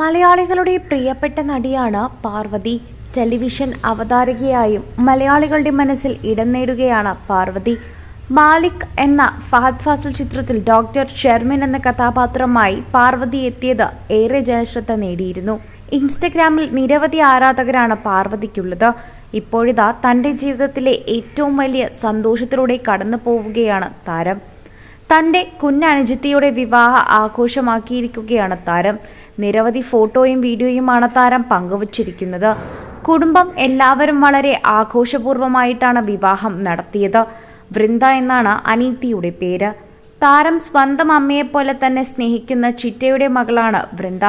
മലയാളികളുടെ പ്രിയപ്പെട്ട നടിയാണ് പാർവതി ടെലിവിഷൻ അവതാരകയായും മലയാളികളുടെ മനസ്സിൽ ഇടം നേടുകയാണ് പാർവതി മാലിക് എന്ന ഫഹദ് ഫാസിൽ ചിത്രത്തിൽ ഡോക്ടർ ഷെർമിൻ എന്ന കഥാപാത്രമായി പാർവതി എത്തിയത് ഏറെ ജനശ്രദ്ധ നേടിയിരുന്നു ഇൻസ്റ്റഗ്രാമിൽ നിരവധി ആരാധകരാണ് പാർവതിക്കുള്ളത് ഇപ്പോഴിതാ തന്റെ ജീവിതത്തിലെ ഏറ്റവും വലിയ സന്തോഷത്തിലൂടെ കടന്നു പോവുകയാണ് താരം തന്റെ കുഞ്ഞനുജിത്തിയുടെ വിവാഹ ആഘോഷമാക്കിയിരിക്കുകയാണ് താരം നിരവധി ഫോട്ടോയും വീഡിയോയുമാണ് താരം പങ്കുവച്ചിരിക്കുന്നത് കുടുംബം എല്ലാവരും വളരെ ആഘോഷപൂർവ്വമായിട്ടാണ് വിവാഹം നടത്തിയത് വൃന്ദ എന്നാണ് അനീതിയുടെ പേര് താരം സ്വന്തം അമ്മയെപ്പോലെ തന്നെ സ്നേഹിക്കുന്ന ചിറ്റയുടെ മകളാണ് വൃന്ദ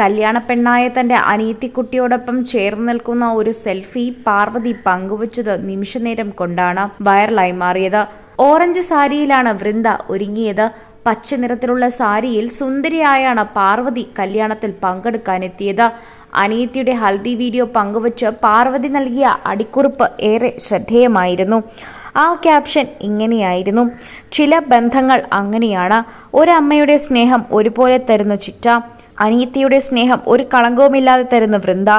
കല്യാണ പെണ്ണായ തന്റെ അനീത്തിക്കുട്ടിയോടൊപ്പം ചേർന്ന് നിൽക്കുന്ന ഒരു സെൽഫി പാർവതി പങ്കുവച്ചത് നിമിഷനേരം കൊണ്ടാണ് വൈറലായി മാറിയത് ഓറഞ്ച് സാരിയിലാണ് വൃന്ദ ഒരുങ്ങിയത് പച്ച നിറത്തിലുള്ള സാരിയിൽ സുന്ദരിയായാണ് പാർവതി കല്യാണത്തിൽ പങ്കെടുക്കാനെത്തിയത് അനിയത്തിയുടെ ഹൽദി വീഡിയോ പങ്കുവച്ച് പാർവതി നൽകിയ അടിക്കുറിപ്പ് ഏറെ ശ്രദ്ധേയമായിരുന്നു ആ ക്യാപ്ഷൻ ഇങ്ങനെയായിരുന്നു ചില ബന്ധങ്ങൾ അങ്ങനെയാണ് ഒരമ്മയുടെ സ്നേഹം ഒരുപോലെ തരുന്നു ചിറ്റ അനിയത്തിയുടെ സ്നേഹം ഒരു കളങ്കവുമില്ലാതെ തരുന്നു വൃന്ദ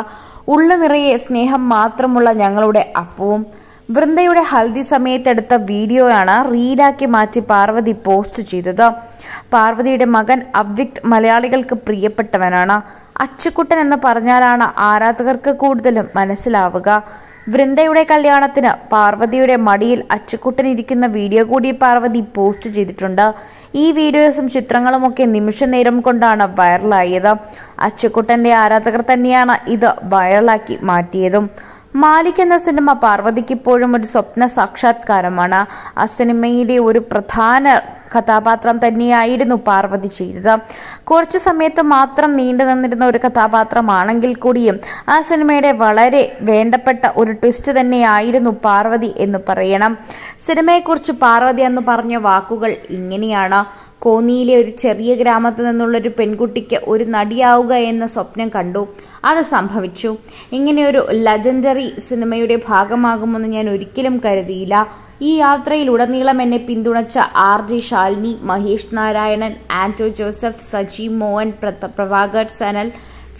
ഉള്ള നിറയെ സ്നേഹം മാത്രമുള്ള ഞങ്ങളുടെ അപ്പവും വൃന്ദയുടെ ഹൽദി സമയത്തെടുത്ത വീഡിയോയാണ് റീലാക്കി മാറ്റി പാർവതി പോസ്റ്റ് ചെയ്തത് പാർവതിയുടെ മകൻ അവ്യക്ത് മലയാളികൾക്ക് പ്രിയപ്പെട്ടവനാണ് അച്ചുക്കുട്ടൻ എന്ന് പറഞ്ഞാലാണ് ആരാധകർക്ക് കൂടുതലും മനസ്സിലാവുക വൃന്ദയുടെ കല്യാണത്തിന് പാർവതിയുടെ മടിയിൽ അച്ചുക്കുട്ടൻ ഇരിക്കുന്ന വീഡിയോ കൂടി പാർവതി പോസ്റ്റ് ചെയ്തിട്ടുണ്ട് ഈ വീഡിയോസും ചിത്രങ്ങളുമൊക്കെ നിമിഷ നേരം കൊണ്ടാണ് വൈറലായത് അച്ചുകുട്ടന്റെ ആരാധകർ തന്നെയാണ് ഇത് വൈറലാക്കി മാറ്റിയതും മാലിക് എന്ന സിനിമ പാർവതിക്ക് ഇപ്പോഴും ഒരു സ്വപ്ന സാക്ഷാത്കാരമാണ് ആ സിനിമയുടെ ഒരു പ്രധാന കഥാപാത്രം തന്നെയായിരുന്നു പാർവതി ചെയ്തത് കുറച്ചു സമയത്ത് മാത്രം നീണ്ടു നിന്നിരുന്ന ഒരു കഥാപാത്രമാണെങ്കിൽ കൂടിയും ആ സിനിമയുടെ വളരെ വേണ്ടപ്പെട്ട ഒരു ട്വിസ്റ്റ് തന്നെയായിരുന്നു പാർവതി എന്ന് പറയണം സിനിമയെക്കുറിച്ച് പാർവതി എന്ന് പറഞ്ഞ വാക്കുകൾ ഇങ്ങനെയാണ് കോന്നിയിലെ ഒരു ചെറിയ ഗ്രാമത്തിൽ നിന്നുള്ള ഒരു പെൺകുട്ടിക്ക് ഒരു നടിയാവുക എന്ന സ്വപ്നം കണ്ടു അത് സംഭവിച്ചു ഇങ്ങനെയൊരു ലെജൻഡറി സിനിമയുടെ ഭാഗമാകുമെന്ന് ഞാൻ ഒരിക്കലും കരുതിയില്ല ഈ യാത്രയിലുടനീളം എന്നെ പിന്തുണച്ച ആർ ജെ ശാലിനി മഹേഷ് നാരായണൻ ആന്റോ ജോസഫ് സജി മോഹൻ പ്രഭാകർ സനൽ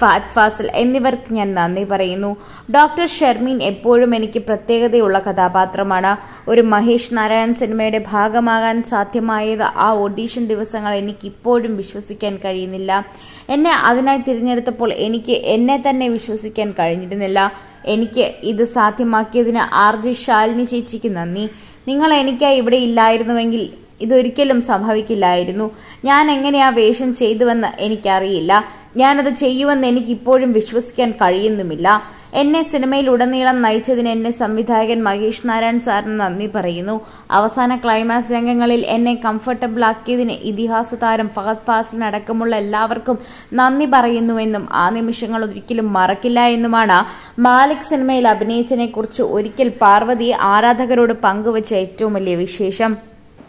ഫാറ്റ് ഫാസൽ എന്നിവർക്ക് ഞാൻ നന്ദി പറയുന്നു ഡോക്ടർ ഷെർമീൻ എപ്പോഴും എനിക്ക് പ്രത്യേകതയുള്ള കഥാപാത്രമാണ് ഒരു മഹേഷ് നാരായണൻ സിനിമയുടെ ഭാഗമാകാൻ സാധ്യമായത് ആ ഓഡീഷൻ ദിവസങ്ങൾ എനിക്ക് ഇപ്പോഴും വിശ്വസിക്കാൻ കഴിയുന്നില്ല എന്നെ അതിനായി തിരഞ്ഞെടുത്തപ്പോൾ എനിക്ക് എന്നെ തന്നെ വിശ്വസിക്കാൻ കഴിഞ്ഞിരുന്നില്ല എനിക്ക് ഇത് സാധ്യമാക്കിയതിന് ആർ ജി ശാലിനി ചേച്ചിക്ക് നന്ദി നിങ്ങൾ എനിക്കായി ഇവിടെ ഇല്ലായിരുന്നുവെങ്കിൽ ഇതൊരിക്കലും സംഭവിക്കില്ലായിരുന്നു ഞാൻ എങ്ങനെ ആ വേഷം ചെയ്തുവെന്ന് എനിക്കറിയില്ല ഞാനത് ചെയ്യുമെന്ന് എനിക്കിപ്പോഴും വിശ്വസിക്കാൻ കഴിയുന്നുമില്ല എന്നെ സിനിമയിലുടനീളം നയിച്ചതിന് എന്നെ സംവിധായകൻ മഹേഷ് നാരായൺ സാറിന് നന്ദി പറയുന്നു അവസാന ക്ലൈമാക്സ് രംഗങ്ങളിൽ എന്നെ കംഫർട്ടബിൾ ആക്കിയതിന് ഇതിഹാസ താരം ഫഹദ് ഫാസിനടക്കമുള്ള എല്ലാവർക്കും നന്ദി പറയുന്നുവെന്നും ആ നിമിഷങ്ങൾ ഒരിക്കലും മറക്കില്ല എന്നുമാണ് മാലിക് സിനിമയിൽ അഭിനയിച്ചതിനെ കുറിച്ച് ഒരിക്കൽ പാർവതി ആരാധകരോട് പങ്കുവച്ച ഏറ്റവും വലിയ വിശേഷം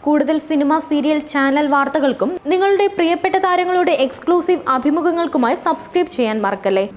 കൂടുതൽ സിനിമ സീരിയൽ ചാനൽ വാർത്തകൾക്കും നിങ്ങളുടെ പ്രിയപ്പെട്ട താരങ്ങളുടെ എക്സ്ക്ലൂസീവ് അഭിമുഖങ്ങൾക്കുമായി സബ്സ്ക്രൈബ് ചെയ്യാൻ മറക്കല്ലേ